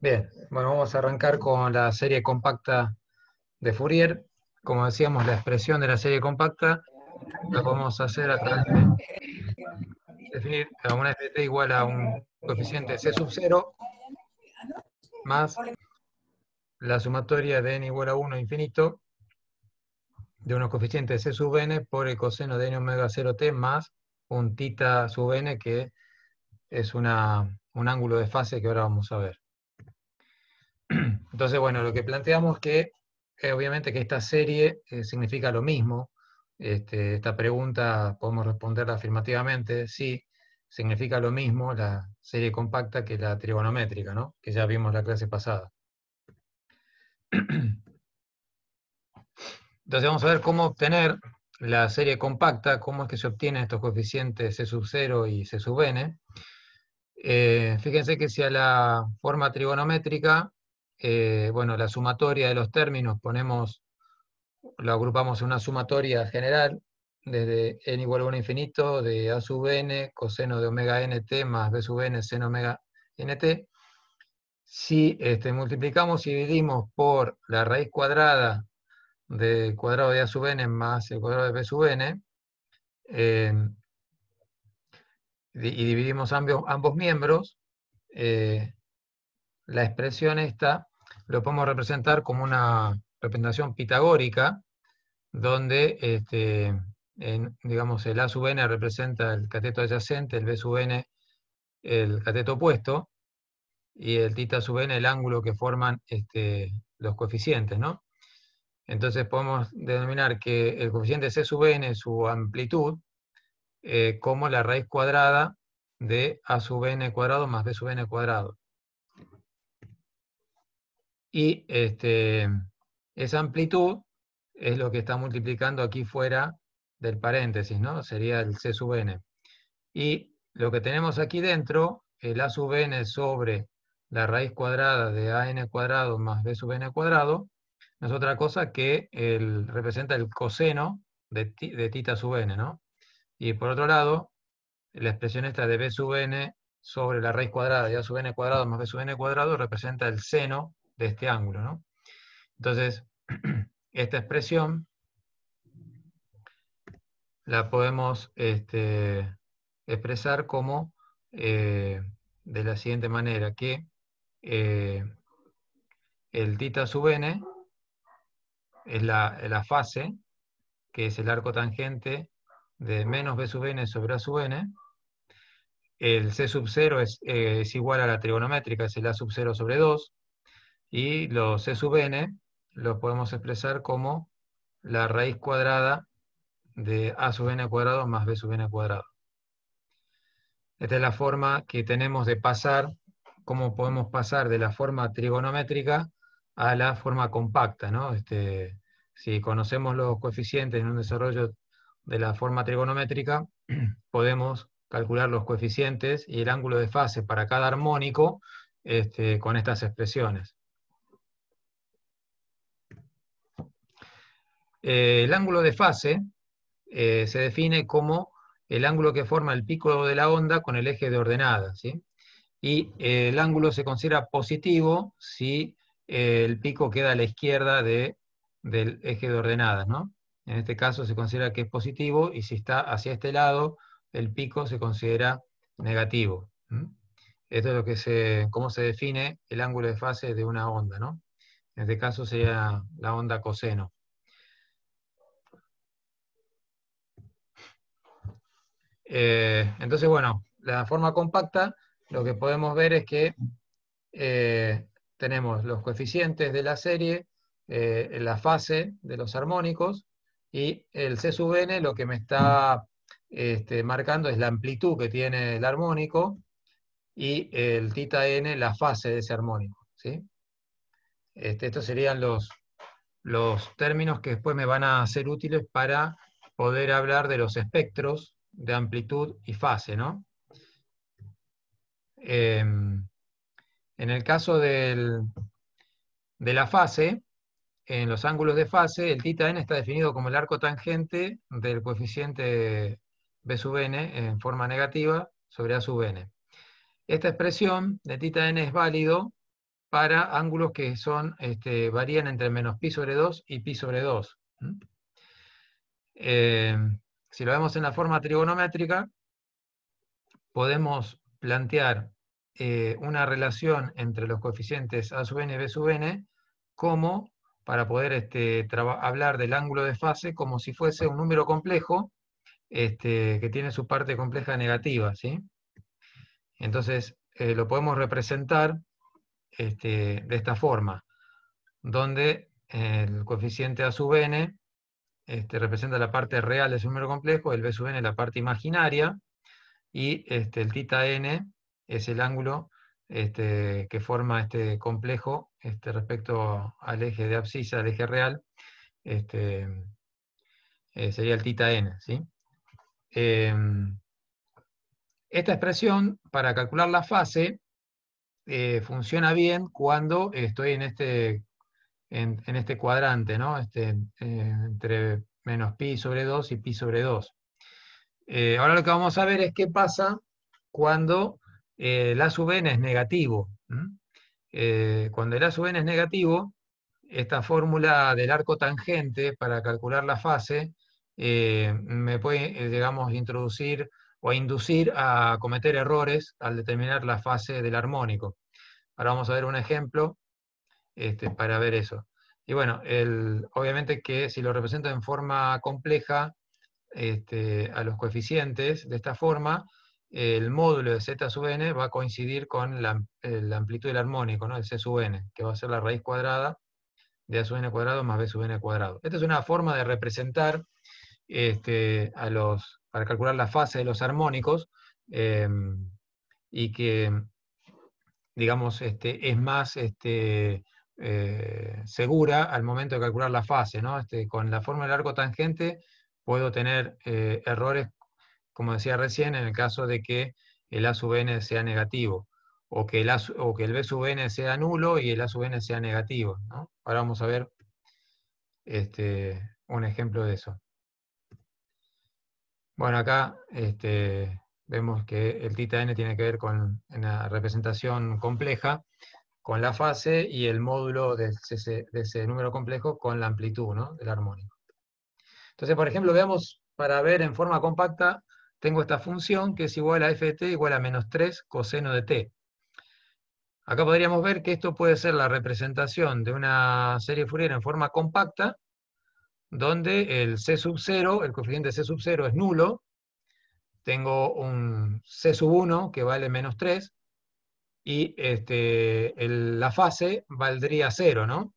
Bien, bueno, vamos a arrancar con la serie compacta de Fourier. Como decíamos, la expresión de la serie compacta la podemos hacer a través de definir a una ft igual a un coeficiente c sub 0 más la sumatoria de n igual a 1 infinito de unos coeficientes c sub n por el coseno de n omega 0t más un tita sub n que es un ángulo de fase que ahora vamos a ver. Entonces, bueno, lo que planteamos es que eh, obviamente que esta serie eh, significa lo mismo. Este, esta pregunta podemos responderla afirmativamente, sí, significa lo mismo la serie compacta que la trigonométrica, ¿no? Que ya vimos la clase pasada. Entonces vamos a ver cómo obtener la serie compacta, cómo es que se obtienen estos coeficientes C sub 0 y C sub eh, fíjense que si a la forma trigonométrica eh, bueno, la sumatoria de los términos, ponemos, lo agrupamos en una sumatoria general, desde n igual a 1 infinito, de a sub n, coseno de omega t más b sub n, seno omega nt. Si este, multiplicamos y dividimos por la raíz cuadrada del cuadrado de a sub n más el cuadrado de b sub n, eh, y dividimos ambos, ambos miembros, eh, la expresión esta lo podemos representar como una representación pitagórica, donde este, digamos, el A sub n representa el cateto adyacente, el B sub n el cateto opuesto, y el tita sub n el ángulo que forman este, los coeficientes, ¿no? Entonces podemos denominar que el coeficiente C sub n, su amplitud, eh, como la raíz cuadrada de A sub n cuadrado más B sub n cuadrado. Y este, esa amplitud es lo que está multiplicando aquí fuera del paréntesis, ¿no? Sería el C sub n. Y lo que tenemos aquí dentro, el A sub n sobre la raíz cuadrada de A n cuadrado más B sub n cuadrado, no es otra cosa que el, representa el coseno de, de, tita sub n, ¿no? Y por otro lado, la expresión esta de B sub n sobre la raíz cuadrada de A sub n cuadrado más B sub n cuadrado representa el seno de este ángulo, Entonces, esta expresión la podemos este, expresar como eh, de la siguiente manera, que eh, el tita sub n es la, fase, que es el arco tangente de menos b sub n sobre a sub n, el c sub 0 es, eh, es igual a la trigonométrica, es el a sub 0 sobre 2, y los C sub n los podemos expresar como la raíz cuadrada de A sub n cuadrado más B sub n cuadrado. Esta es la forma que tenemos de pasar, cómo podemos pasar de la forma trigonométrica a la forma compacta. Este, si conocemos los coeficientes en un desarrollo de la forma trigonométrica, podemos calcular los coeficientes y el ángulo de fase para cada armónico este, con estas expresiones. Eh, el ángulo de fase eh, se define como el ángulo que forma el pico de la onda con el eje de ordenada. ¿sí? Y eh, el ángulo se considera positivo si el pico queda a la izquierda de, del eje de ordenadas. ¿no? En este caso se considera que es positivo y si está hacia este lado, el pico se considera negativo. Esto es lo que se, cómo se define el ángulo de fase de una onda, ¿no? En este caso sería la onda coseno. Eh, entonces, bueno, la forma compacta, lo que podemos ver es que eh, tenemos los coeficientes de la serie, eh, la fase de los armónicos, y el C sub n lo que me está este, marcando es la amplitud que tiene el armónico, y el tita n la fase de ese armónico. ¿sí? Este, estos serían los, los términos que después me van a ser útiles para poder hablar de los espectros de amplitud y fase, ¿no? Em, en el caso de la fase, en los ángulos de fase, el tita n está definido como el arco tangente del coeficiente b sub n en forma negativa sobre a sub n. Esta expresión de tita n es válido para ángulos que son, este, varían entre menos pi sobre 2 y pi sobre 2. Si lo vemos en la forma trigonométrica, podemos plantear eh, una relación entre los coeficientes A sub n, y B sub n, como para poder este, hablar del ángulo de fase como si fuese un número complejo este, que tiene su parte compleja negativa. ¿sí? Entonces, eh, lo podemos representar este, de esta forma, donde eh, el coeficiente A sub n este, representa la parte real de su número complejo, el B sub n es la parte imaginaria, y este, el tita n es el ángulo este, que forma este complejo este, respecto al eje de abscisa, al eje real, este, eh, sería el tita n. ¿sí? Em, esta expresión, para calcular la fase, eh, funciona bien cuando estoy en este en, este cuadrante, ¿no? Este, eh, entre menos pi sobre 2 y pi sobre 2. Eh, ahora lo que vamos a ver es qué pasa cuando eh, la sub n es negativo. Eh, cuando el a sub n es negativo, esta fórmula del arco tangente para calcular la fase me puede, digamos, introducir o inducir a cometer errores al determinar la fase del armónico. Ahora vamos a ver un ejemplo este, para ver eso. Y bueno, el, obviamente que si lo represento en forma compleja este, a los coeficientes, de esta forma, el módulo de z sub n va a coincidir con eh, la, amplitud del armónico, ¿no? el c sub n, que va a ser la raíz cuadrada de a sub n cuadrado más b sub n cuadrado. Esta es una forma de representar este, a los, para calcular la fase de los armónicos, em, y que, digamos, este, es más este, eh, segura al momento de calcular la fase. ¿no? Este, con la fórmula del arco tangente puedo tener eh, errores, como decía recién, en el caso de que el A sub n sea negativo, o que el, que el B sub n sea nulo y el A sub n sea negativo. Ahora vamos a ver este, un ejemplo de eso. Bueno, acá este, vemos que el tita n tiene que ver con una representación compleja con la fase y el módulo de ese, número complejo con la amplitud del armónico. Entonces, por ejemplo, veamos, para ver en forma compacta, tengo esta función que es igual a f de t igual a menos 3 coseno de t. Acá podríamos ver que esto puede ser la representación de una serie Fourier en forma compacta, donde el c sub 0, el coeficiente c sub 0 es nulo, tengo un c sub 1 que vale menos 3, y este, la fase valdría cero, ¿no?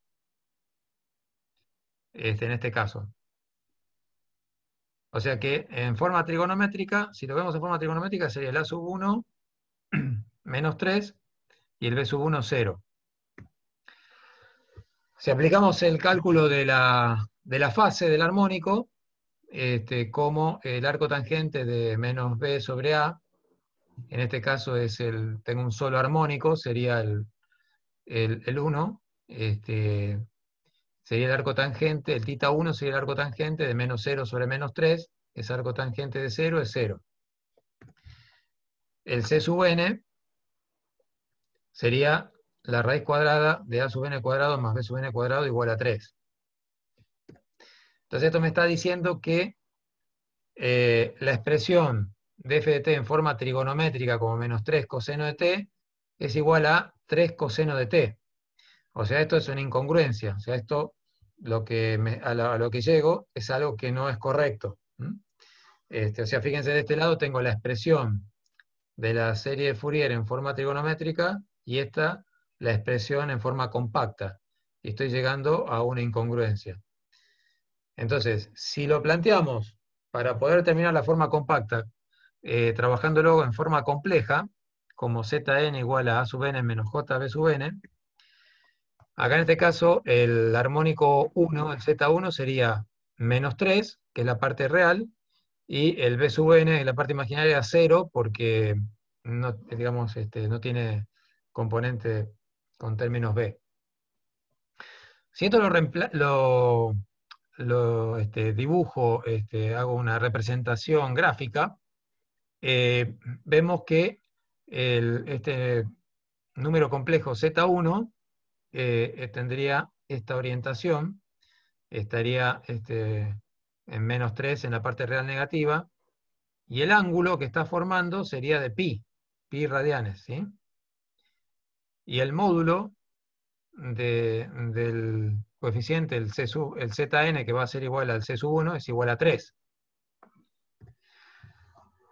Este, en este caso. O sea que en forma trigonométrica, si lo vemos en forma trigonométrica, sería el A sub 1 menos 3 y el B sub 1 0. Si aplicamos el cálculo de la, fase del armónico, este, como el arco tangente de menos B sobre A en este caso es tengo un solo armónico, sería el 1, este, sería el arco tangente, el tita 1 sería el arco tangente de menos 0 sobre menos 3, ese arco tangente de 0 es 0. El C sub n sería la raíz cuadrada de A sub n cuadrado más B sub n cuadrado igual a 3. Entonces esto me está diciendo que eh, la expresión de f de t en forma trigonométrica como menos 3 coseno de t es igual a 3 coseno de t. O sea, esto es una incongruencia. O sea, esto lo que a, lo que llego es algo que no es correcto. Este, o sea, fíjense, de este lado tengo la expresión de la serie de Fourier en forma trigonométrica y esta la expresión en forma compacta. Y estoy llegando a una incongruencia. Entonces, si lo planteamos para poder terminar la forma compacta eh, trabajándolo en forma compleja, como Zn igual a A sub n menos JB sub n. Acá en este caso, el armónico 1, el Z1, sería menos 3, que es la parte real, y el B sub n, la parte imaginaria, 0, porque no, digamos, este, no tiene componente con términos B. Si esto lo, este, dibujo, este, hago una representación gráfica, eh, vemos que el, este número complejo Z1 eh, eh, tendría esta orientación, estaría este, en menos 3 en la parte real negativa, y el ángulo que está formando sería de pi, pi radianes. Y el módulo del coeficiente, el, C sub, el Zn, que va a ser igual al C 1, es igual a 3.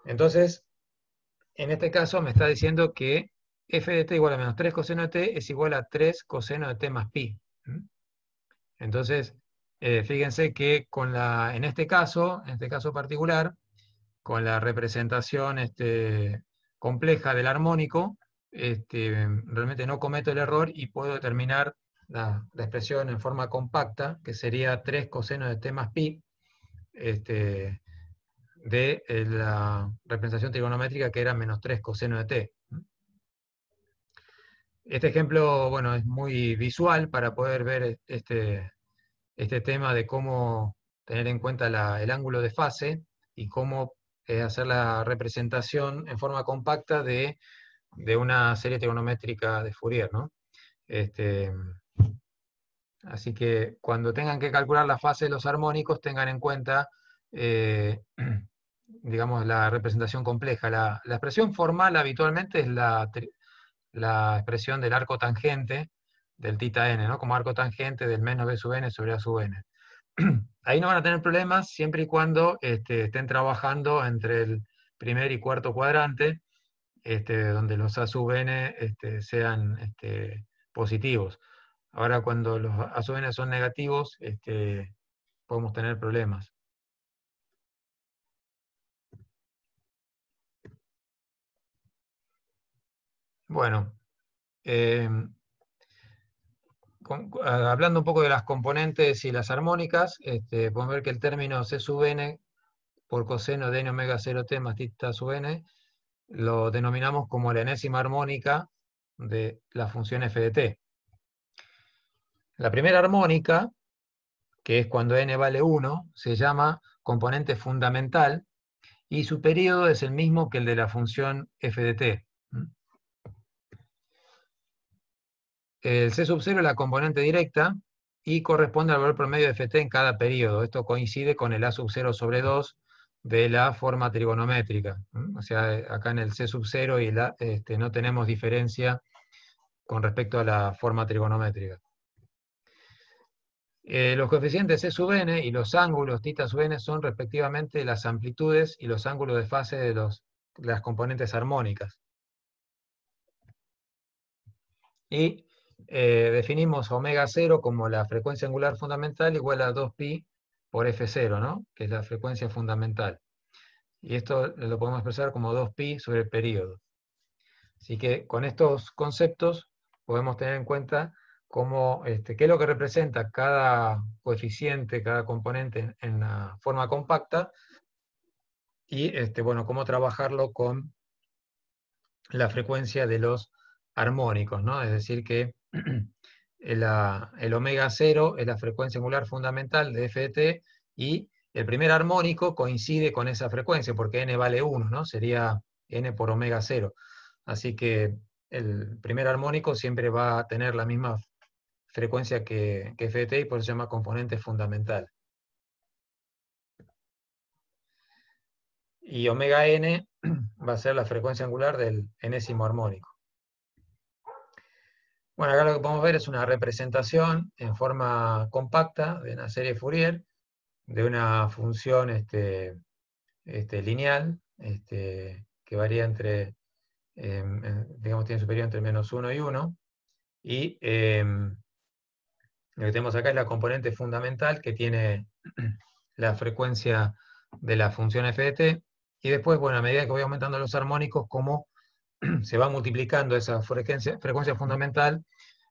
Entonces, en este caso me está diciendo que f de t igual a menos 3 coseno de t es igual a 3 coseno de t más pi. Entonces, eh, fíjense que con la, en este caso, en este caso particular, con la representación este, compleja del armónico, este, realmente no cometo el error y puedo determinar la, expresión en forma compacta, que sería 3 coseno de t más pi, este, de eh, la representación trigonométrica que era menos 3 coseno de t. Este ejemplo, bueno, es muy visual para poder ver este, este tema de cómo tener en cuenta el ángulo de fase y cómo eh, hacer la representación en forma compacta de, una serie trigonométrica de Fourier, este, así que cuando tengan que calcular la fase de los armónicos, tengan en cuenta eh, digamos, la representación compleja. La, expresión formal habitualmente es la, expresión del arco tangente del tita n, ¿no? Como arco tangente del menos b sub n sobre a sub n. Ahí no van a tener problemas siempre y cuando este, estén trabajando entre el primer y cuarto cuadrante, este, donde los a sub n este, sean positivos. Ahora cuando los a sub n son negativos, podemos tener problemas. Bueno, em, ah, hablando un poco de las componentes y las armónicas, este, podemos ver que el término C sub n por coseno de n omega 0t más tita sub n lo denominamos como la enésima armónica de la función f de t. La primera armónica, que es cuando n vale 1, se llama componente fundamental y su periodo es el mismo que el de la función f de t. El C sub 0 es la componente directa y corresponde al valor promedio de Ft en cada periodo. Esto coincide con el A sub 0 sobre 2 de la forma trigonométrica. O sea, eh, acá en el C sub 0 y la, este, no tenemos diferencia con respecto a la forma trigonométrica. Eh, los coeficientes C sub n y los ángulos tita sub n son respectivamente las amplitudes y los ángulos de fase de las componentes armónicas. Y eh, definimos omega 0 como la frecuencia angular fundamental igual a 2pi por f0, ¿no? que es la frecuencia fundamental. Y esto lo podemos expresar como 2pi sobre el periodo. Así que con estos conceptos podemos tener en cuenta cómo, este, qué es lo que representa cada coeficiente, cada componente en, la forma compacta, y este, bueno, cómo trabajarlo con la frecuencia de los armónicos, ¿no? Es decir, que Ah, el omega 0 es la frecuencia angular fundamental de f y el primer armónico coincide con esa frecuencia, porque n vale 1, ¿no? Sería n por omega 0. Así que el primer armónico siempre va a tener la misma frecuencia que, que f y por eso se llama componente fundamental. Y omega n va a ser la frecuencia angular del enésimo armónico. Bueno, acá lo que podemos ver es una representación en forma compacta de una serie Fourier, de una función este, este lineal, este, que varía entre, em, digamos, tiene superior entre menos 1 y 1, y em, lo que tenemos acá es la componente fundamental que tiene la frecuencia de la función f de t, y después, bueno, a medida que voy aumentando los armónicos, como se va multiplicando esa frecuencia, fundamental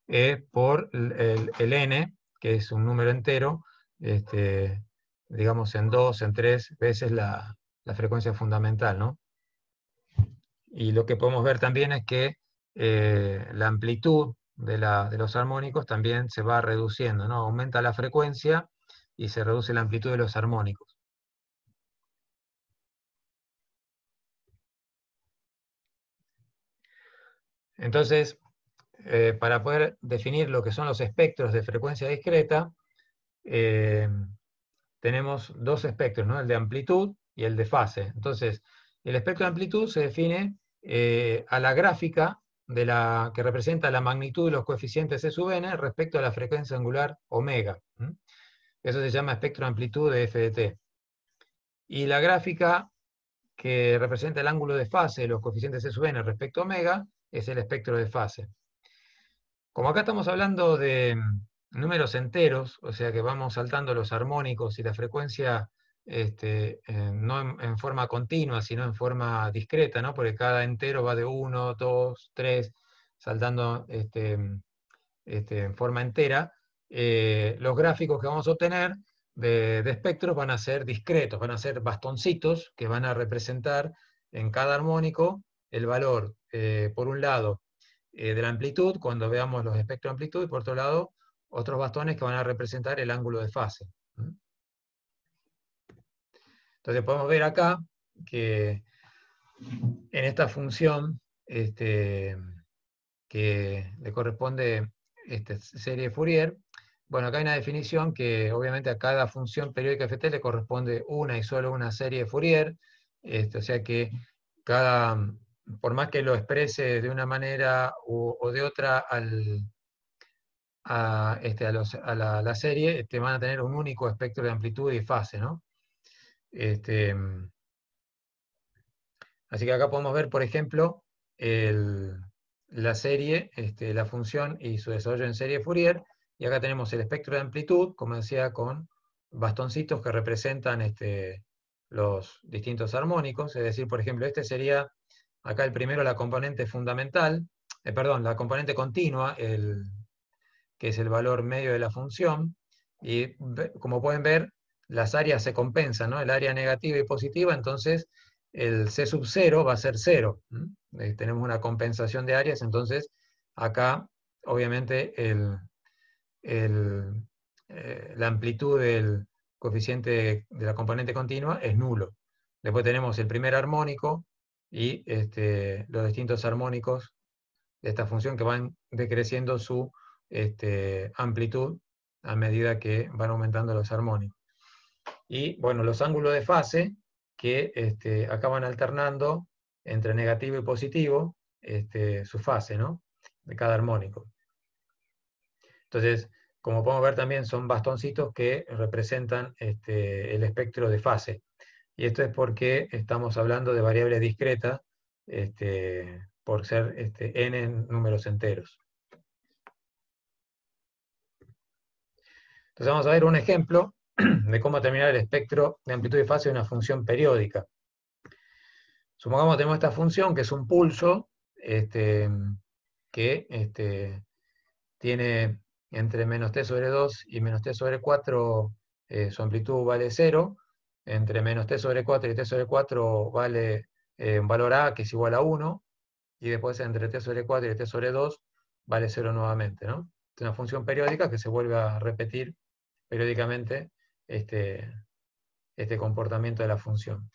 eh, por el, n, que es un número entero, este, digamos en dos, en tres veces la, frecuencia fundamental. Y lo que podemos ver también es que eh, la amplitud de, de, los armónicos también se va reduciendo, ¿no? aumenta la frecuencia y se reduce la amplitud de los armónicos. Entonces, eh, para poder definir lo que son los espectros de frecuencia discreta, eh, tenemos dos espectros, ¿no? el de amplitud y el de fase. Entonces, el espectro de amplitud se define eh, a la gráfica de la, que representa la magnitud de los coeficientes C sub n respecto a la frecuencia angular omega. Eso se llama espectro de amplitud de f de t. Y la gráfica que representa el ángulo de fase de los coeficientes C sub n respecto a omega es el espectro de fase. Como acá estamos hablando de mm, números enteros, o sea que vamos saltando los armónicos y la frecuencia este, eh, no en, forma continua, sino en forma discreta, ¿no? porque cada entero va de 1, 2, 3, saltando este, mm, este, en forma entera, eh, los gráficos que vamos a obtener de, espectro espectros van a ser discretos, van a ser bastoncitos que van a representar en cada armónico el valor, eh, por un lado, eh, de la amplitud, cuando veamos los espectros de amplitud, y por otro lado, otros bastones que van a representar el ángulo de fase. Entonces podemos ver acá que en esta función este, que le corresponde esta serie de Fourier, bueno, acá hay una definición que obviamente a cada función periódica ft le corresponde una y solo una serie de Fourier, este, o sea que cada por más que lo exprese de una manera o de otra este, a, la, serie, van a tener un único espectro de amplitud y fase, este, así que acá podemos ver, por ejemplo, la serie, este, la función y su desarrollo en serie Fourier, y acá tenemos el espectro de amplitud, como decía, con bastoncitos que representan los distintos armónicos, es decir, por ejemplo, este sería Acá el primero, la componente fundamental, eh, perdón, la componente continua, el, que es el valor medio de la función, y como pueden ver, las áreas se compensan, ¿no? el área negativa y positiva, entonces el C sub 0 va a ser 0. Eh, tenemos una compensación de áreas, entonces acá obviamente eh, la amplitud del coeficiente de la componente continua es nulo. Después tenemos el primer armónico, y este, los distintos armónicos de esta función que van decreciendo su este, amplitud a medida que van aumentando los armónicos. Y bueno, los ángulos de fase que este, acaban alternando entre negativo y positivo este, su fase ¿no? de cada armónico. Entonces, como podemos ver también son bastoncitos que representan este, el espectro de fase y esto es porque estamos hablando de variables discretas este, por ser este, n números enteros. Entonces vamos a ver un ejemplo de cómo determinar el espectro de amplitud y fase de una función periódica. Supongamos que tenemos esta función que es un pulso este, que tiene entre menos t sobre 2 y menos t sobre 4 eh, su amplitud vale 0, entre menos t sobre 4 y t sobre 4 vale eh, un valor a que es igual a 1, y después entre t sobre 4 y t sobre 2 vale 0 nuevamente. ¿no? Es una función periódica que se vuelve a repetir periódicamente este, este comportamiento de la función.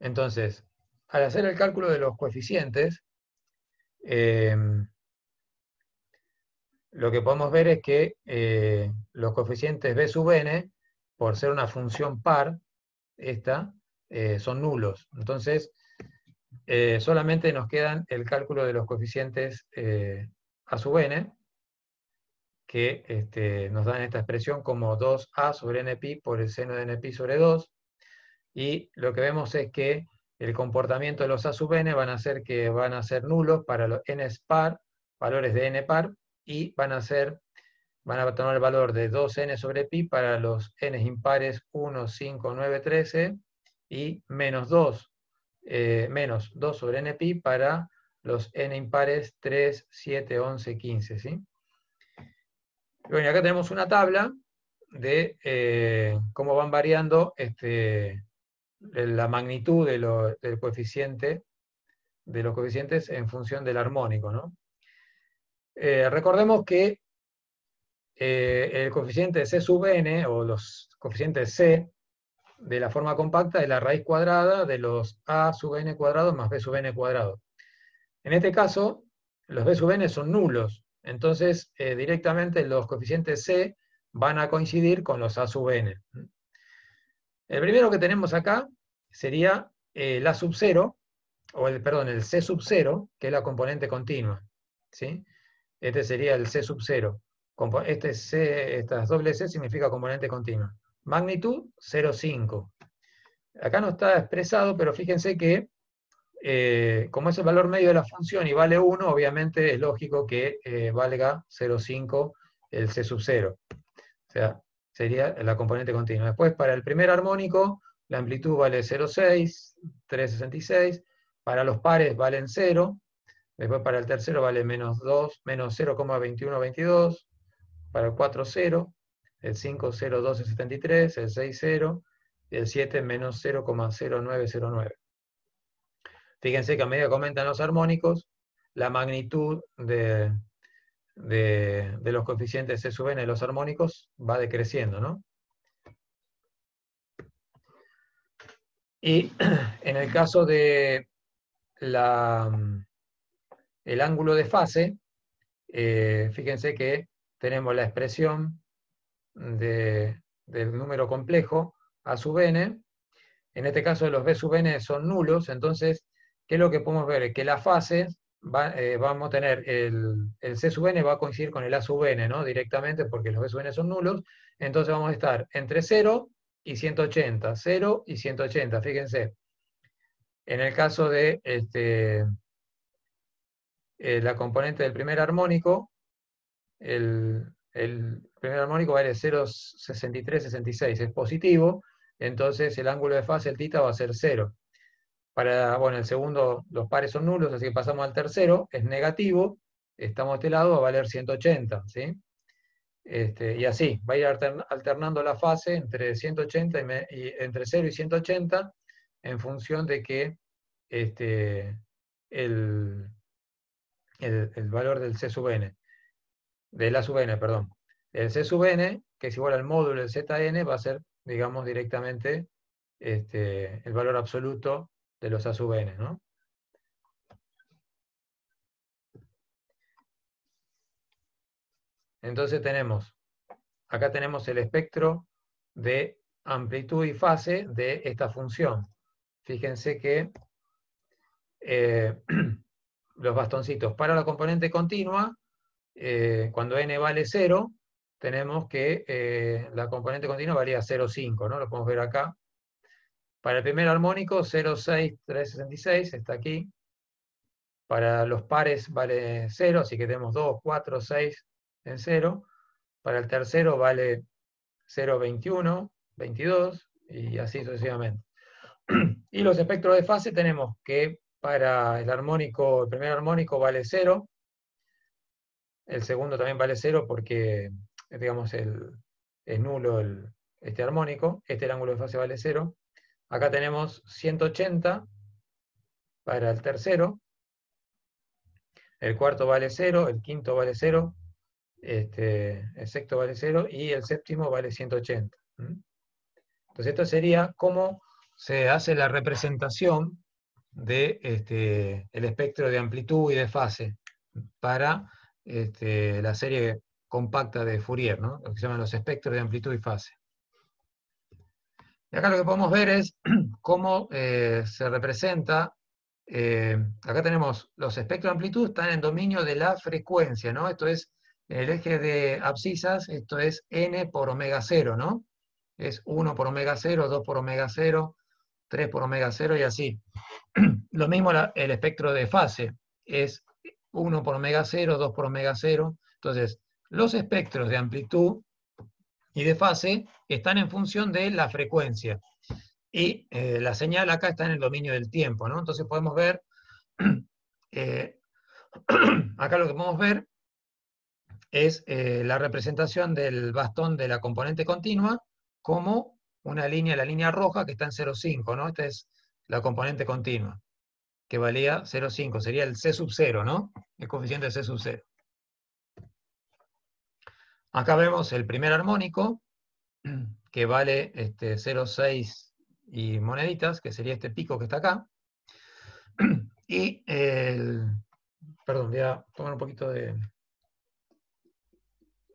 Entonces, al hacer el cálculo de los coeficientes, eh, lo que podemos ver es que eh, los coeficientes b sub n por ser una función par, esta, eh, son nulos. Entonces, eh, solamente nos quedan el cálculo de los coeficientes eh, a sub n, que este, nos dan esta expresión como 2a sobre pi por el seno de npi sobre 2, y lo que vemos es que el comportamiento de los a sub n van a ser que van a ser nulos para los n par, valores de n par, y van a ser van a tomar el valor de 2n sobre pi para los n impares 1, 5, 9, 13 y menos 2, 2 eh, sobre n pi para los n impares 3, 7, 11, 15. Bueno, acá tenemos una tabla de eh, cómo van variando este, la magnitud del coeficiente, de los coeficientes en función del armónico. Eh, recordemos que eh, el coeficiente C sub n, o los coeficientes C, de la forma compacta es la raíz cuadrada de los a sub n cuadrado más b sub n cuadrado. En este caso, los b sub n son nulos, entonces eh, directamente los coeficientes c van a coincidir con los a sub n. El primero que tenemos acá sería el eh, a sub 0, o el, perdón, el c sub 0, que es la componente continua. ¿sí? Este sería el c sub 0. Este estas doble C significa componente continua. Magnitud 0,5. Acá no está expresado, pero fíjense que eh, como es el valor medio de la función y vale 1, obviamente es lógico que eh, valga 0,5 el C sub 0. O sea, sería la componente continua. Después, para el primer armónico, la amplitud vale 0,6, 3,66. Para los pares valen 0. Después para el tercero vale menos 2, menos 0,2122, para el 4, 0, el 5, 0, 12, 73, el 6, 0 y el 7 menos 0,0909. Fíjense que a medida que aumentan los armónicos, la magnitud de, los coeficientes C sub n de los armónicos va decreciendo, ¿no? Y en el caso de la, el ángulo de fase, eh, fíjense que tenemos la expresión del número complejo a sub n. En este caso los b sub n son nulos, entonces, ¿qué es lo que podemos ver? Que la fase, eh, vamos a tener, el, c sub n va a coincidir con el a sub n, ¿no? Directamente porque los b sub n son nulos, entonces vamos a estar entre 0 y 180, 0 y 180, fíjense. En el caso de este, eh, la componente del primer armónico, el, primer armónico va a ir de 0,6366, es positivo, entonces el ángulo de fase, el tita, va a ser 0. Para, bueno, el segundo, los pares son nulos, así que pasamos al tercero, es negativo, estamos de este lado, va a valer 180, ¿sí? Este, y así, va a ir alternando la fase entre, 180 entre 0 y 180 en función de que este, el, el valor del C sub n de la sub n, perdón. El C sub n, que es igual al módulo del Zn, va a ser, digamos, directamente este, el valor absoluto de los A sub n, Entonces tenemos, acá tenemos el espectro de amplitud y fase de esta función. Fíjense que eh, los bastoncitos para la componente continua eh, cuando n vale 0, tenemos que eh, la componente continua valía 0,5, ¿no? Lo podemos ver acá. Para el primer armónico, 0,6366, está aquí. Para los pares vale 0, así que tenemos 2, 4, 6 en 0. Para el tercero vale 0,21, 22, y así sucesivamente. Y los espectros de fase tenemos que para el armónico, el primer armónico vale 0, el segundo también vale cero porque, eh, digamos, el, es nulo este armónico, este el ángulo de fase vale cero. Acá tenemos 180 para el tercero, el cuarto vale cero, el quinto vale cero, este, el sexto vale cero y el séptimo vale 180. Entonces esto sería cómo se hace la representación del de, este, espectro de amplitud y de fase para este, la serie compacta de Fourier, ¿no? lo que se llaman los espectros de amplitud y fase. Y acá lo que podemos ver es cómo eh, se representa, eh, acá tenemos los espectros de amplitud, están en dominio de la frecuencia, ¿no? Esto es, el eje de abscisas, esto es n por omega cero, ¿no? Es 1 por omega 0, 2 por omega 0, 3 por omega 0 y así. Lo mismo el espectro de fase, es 1 por omega 0, 2 por omega 0. Entonces, los espectros de amplitud y de fase están en función de la frecuencia. Y eh, la señal acá está en el dominio del tiempo, ¿no? Entonces podemos ver, eh, acá lo que podemos ver es eh, la representación del bastón de la componente continua como una línea, la línea roja que está en 0,5, ¿no? Esta es la componente continua que valía 0,5. Sería el C sub 0, ¿no? El coeficiente de C sub 0. Acá vemos el primer armónico, que vale este, 0,6 y moneditas, que sería este pico que está acá. Y el... Perdón, voy a tomar un poquito de,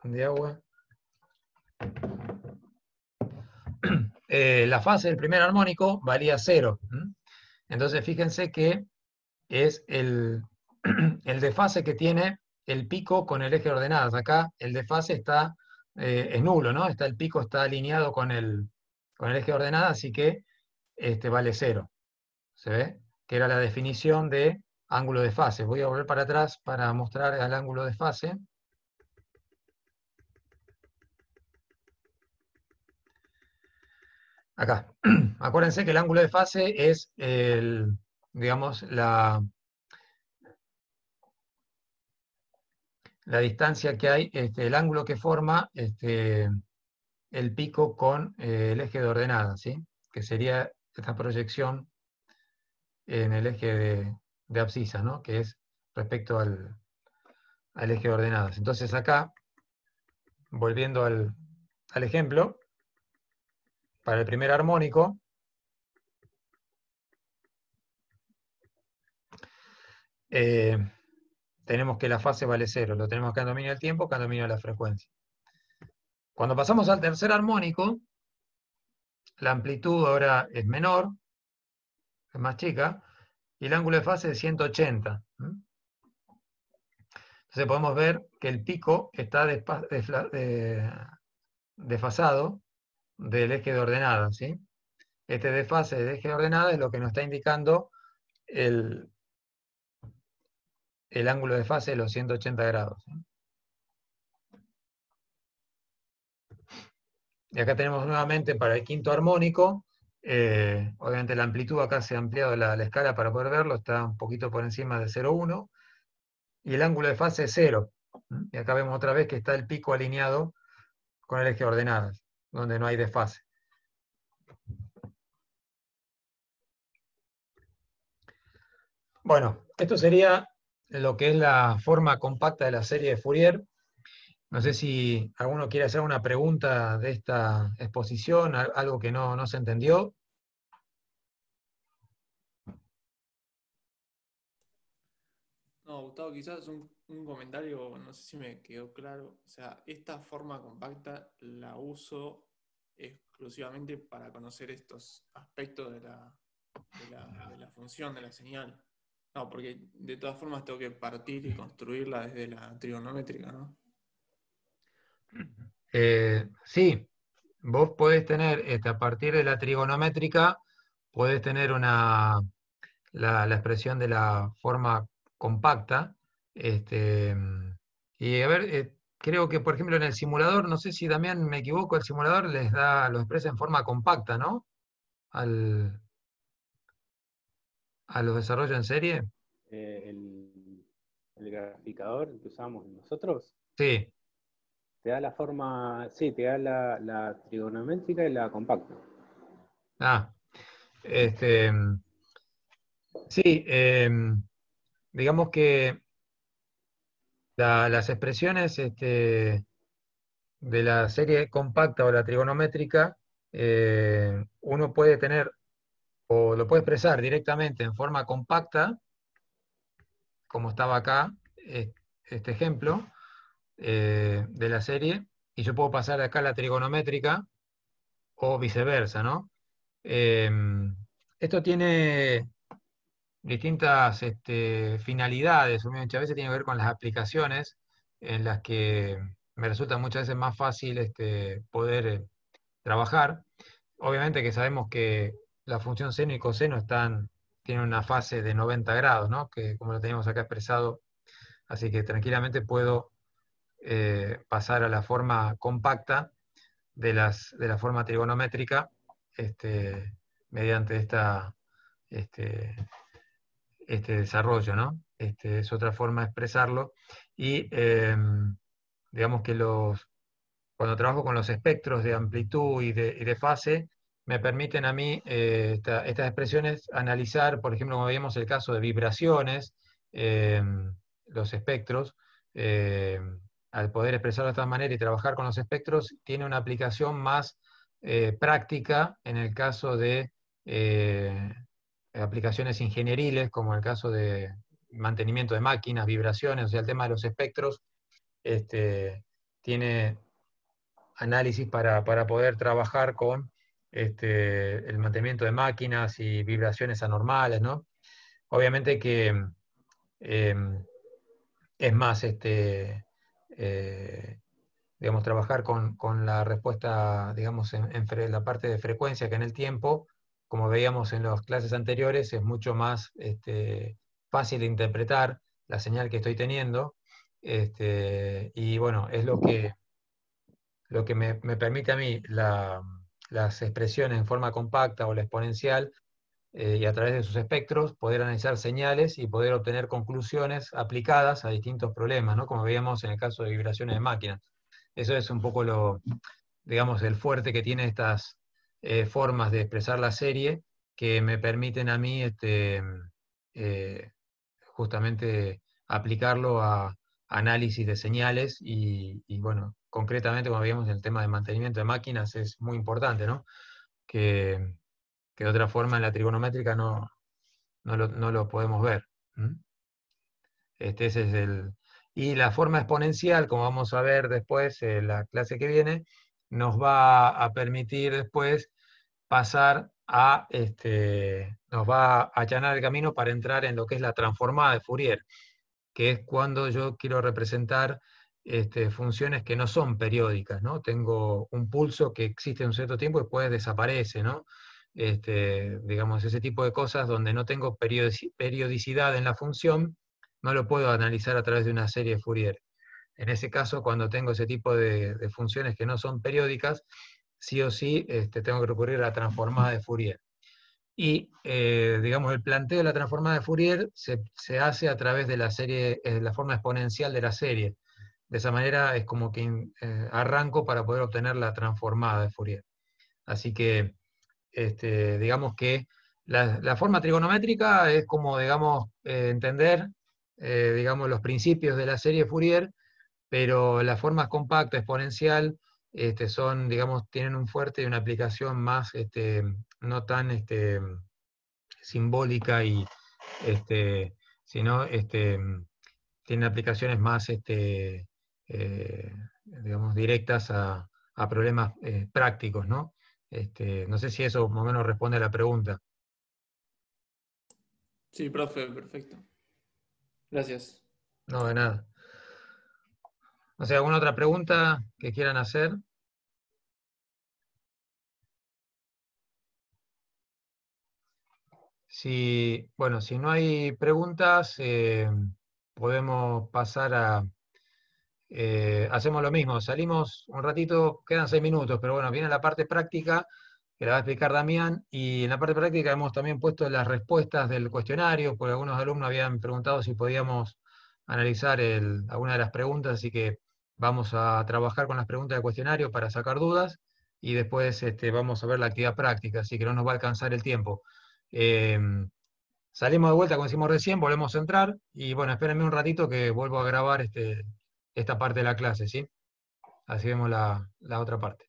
de agua. Eh, la fase del primer armónico valía 0. Entonces, fíjense que es el, el desfase que tiene el pico con el eje ordenado. Acá el desfase está, eh, es nulo, ¿no? Está, el pico está alineado con el, con el eje ordenado, así que este, vale cero. ¿Se ve? Que era la definición de ángulo de fase. Voy a volver para atrás para mostrar el ángulo de fase. Acá. Acuérdense que el ángulo de fase es el, digamos, la, la distancia que hay, este, el ángulo que forma este, el pico con eh, el eje de ordenadas, ¿sí? que sería esta proyección en el eje de, de ¿no? que es respecto al, al eje de ordenadas. Entonces acá, volviendo al, al ejemplo, para el primer armónico. Eh, tenemos que la fase vale cero, lo tenemos que en dominio del tiempo, que en dominio de la frecuencia. Cuando pasamos al tercer armónico, la amplitud ahora es menor, es más chica, y el ángulo de fase es 180. Entonces podemos ver que el pico está desfasado del eje de ordenada, ¿sí? Este desfase del eje de ordenada es lo que nos está indicando el, el ángulo de fase de los 180 grados. Y acá tenemos nuevamente para el quinto armónico, eh, obviamente la amplitud acá se ha ampliado la, escala para poder verlo, está un poquito por encima de 0,1, y el ángulo de fase es 0. Y acá vemos otra vez que está el pico alineado con el eje de ordenadas donde no hay desfase. Bueno, esto sería lo que es la forma compacta de la serie de Fourier. No sé si alguno quiere hacer una pregunta de esta exposición, algo que no, no se entendió. No, Gustavo, quizás un, comentario, no sé si me quedó claro. O sea, esta forma compacta la uso exclusivamente para conocer estos aspectos de la, la, función, de la señal. No, porque de todas formas tengo que partir y construirla desde la trigonométrica, ¿no? Eh, sí, vos podés tener, este, a partir de la trigonométrica, puedes tener una, la, la, expresión de la forma compacta. Este, mm, y a ver, eh, creo que por ejemplo en el simulador, no sé si también me equivoco, el simulador les da, lo expresa en forma compacta, ¿no? Al, a los desarrollos en serie. Eh, el, graficador que usamos nosotros. Sí. Te da la forma, sí, te da la, la trigonométrica y la compacta. Ah, este, mm, sí, eh, digamos que las expresiones este, de la serie compacta o la trigonométrica, eh, uno puede tener o lo puede expresar directamente en forma compacta, como estaba acá este ejemplo eh, de la serie, y yo puedo pasar acá la trigonométrica o viceversa, ¿no? Eh, esto tiene distintas este, finalidades, muchas veces tiene que ver con las aplicaciones en las que me resulta muchas veces más fácil este, poder eh, trabajar. Obviamente que sabemos que la función seno y coseno están, tienen una fase de 90 grados, ¿no? que como lo tenemos acá expresado, así que tranquilamente puedo eh, pasar a la forma compacta de, las, de la forma trigonométrica este, mediante esta este, este desarrollo, ¿no? Este, es otra forma de expresarlo. Y em, digamos que los, cuando trabajo con los espectros de amplitud y de, fase, me permiten a mí eh, estas expresiones analizar, por ejemplo, como veíamos el caso de vibraciones, em, los espectros, em, al poder expresarlo de esta manera y trabajar con los espectros, tiene una aplicación más eh, práctica en el caso de eh, aplicaciones ingenieriles, como el caso de mantenimiento de máquinas, vibraciones, o sea, el tema de los espectros, este, tiene análisis para, poder trabajar con este, el mantenimiento de máquinas y vibraciones anormales, ¿no? Obviamente que em, es más, este, eh, digamos, trabajar con, la respuesta, digamos, en la parte de frecuencia que en el tiempo, como veíamos en las clases anteriores, es mucho más este, fácil de interpretar la señal que estoy teniendo. Este, y bueno, es lo que, lo que me, permite a mí las expresiones en forma compacta o la exponencial eh, y a través de sus espectros poder analizar señales y poder obtener conclusiones aplicadas a distintos problemas, ¿no? como veíamos en el caso de vibraciones de máquinas. Eso es un poco lo, digamos, el fuerte que tiene estas, eh, formas de expresar la serie que me permiten a mí este, eh, justamente aplicarlo a análisis de señales y, bueno, concretamente como en el tema de mantenimiento de máquinas es muy importante, Que, de otra forma en la trigonométrica no, lo, podemos ver. Este, es el, y la forma exponencial, como vamos a ver después en eh, la clase que viene, nos va a permitir después pasar a, este, nos va a allanar el camino para entrar en lo que es la transformada de Fourier, que es cuando yo quiero representar este, funciones que no son periódicas, ¿no? Tengo un pulso que existe un cierto tiempo y después desaparece, ¿no? Este, digamos, ese tipo de cosas donde no tengo periodicidad en la función, no lo puedo analizar a través de una serie de Fourier. En ese caso, cuando tengo ese tipo de funciones que no son periódicas, sí o sí este, tengo que recurrir a la transformada de Fourier. Y, eh, digamos, el planteo de la transformada de Fourier se, hace a través de la serie, eh, la forma exponencial de la serie. De esa manera es como que eh, arranco para poder obtener la transformada de Fourier. Así que, este, digamos que la, forma trigonométrica es como, digamos, entender, digamos, los principios de la serie Fourier, pero la forma compacta, exponencial, este, son, digamos, tienen un fuerte y una aplicación más, este, no tan este, simbólica y, sino, este, tienen aplicaciones más, eh, directas a, problemas eh, prácticos, ¿no? no sé si eso más o menos responde a la pregunta. Sí, profe, perfecto. Gracias. No, de nada. No ¿alguna otra pregunta que quieran hacer? Si, bueno, si no hay preguntas, eh, podemos pasar a... Eh, hacemos lo mismo, salimos un ratito, quedan seis minutos, pero bueno, viene la parte práctica que la va a explicar Damián, y en la parte práctica hemos también puesto las respuestas del cuestionario, porque algunos alumnos habían preguntado si podíamos analizar alguna de las preguntas, así que vamos a trabajar con las preguntas del cuestionario para sacar dudas, y después este, vamos a ver la actividad práctica, así que no nos va a alcanzar el tiempo. Em, salimos de vuelta, como decimos recién, volvemos a entrar y bueno, espérenme un ratito que vuelvo a grabar este, esta parte de la clase, ¿sí? Así vemos la otra parte.